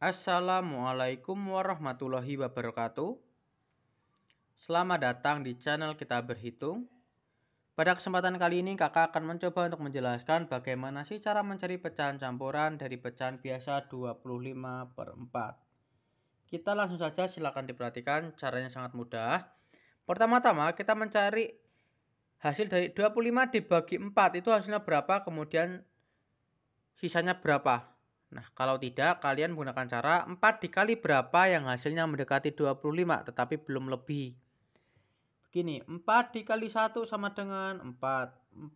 Assalamualaikum warahmatullahi wabarakatuh. Selamat datang di channel kita berhitung. Pada kesempatan kali ini kakak akan mencoba untuk menjelaskan bagaimana sih cara mencari pecahan campuran dari pecahan biasa 25 per 4. Kita langsung saja silakan diperhatikan caranya sangat mudah. Pertama-tama kita mencari hasil dari 25 dibagi 4 itu hasilnya berapa kemudian sisanya berapa Nah, kalau tidak, kalian menggunakan cara 4 dikali berapa yang hasilnya mendekati 25 tetapi belum lebih. Begini, 4 dikali 1 sama dengan 4.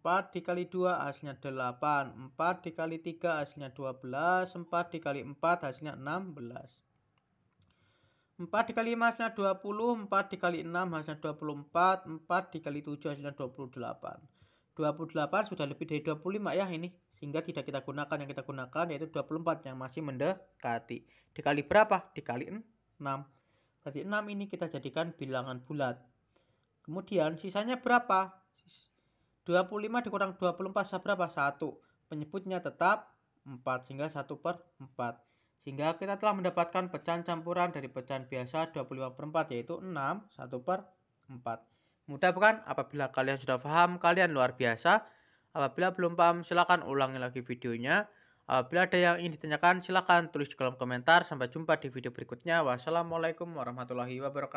4 dikali 2 hasilnya 8. 4 dikali 3 hasilnya 12. 4 dikali 4 hasilnya 16. 4 dikali 5 hasilnya 20, 4 dikali 6 hasilnya 24, 4 dikali 7 hasilnya 28. 28 sudah lebih dari 25 ya ini sehingga tidak kita gunakan yang kita gunakan yaitu 24 yang masih mendekati dikali berapa? dikali 6 berarti 6 ini kita jadikan bilangan bulat kemudian sisanya berapa? 25 dikurang 24 seberapa berapa? 1 penyebutnya tetap 4 sehingga 1 per 4 sehingga kita telah mendapatkan pecahan campuran dari pecahan biasa 25 per 4 yaitu 6 1 per 4 Mudah bukan? Apabila kalian sudah paham, kalian luar biasa. Apabila belum paham, silakan ulangi lagi videonya. Apabila ada yang ingin ditanyakan, silakan tulis di kolom komentar. Sampai jumpa di video berikutnya. Wassalamualaikum warahmatullahi wabarakatuh.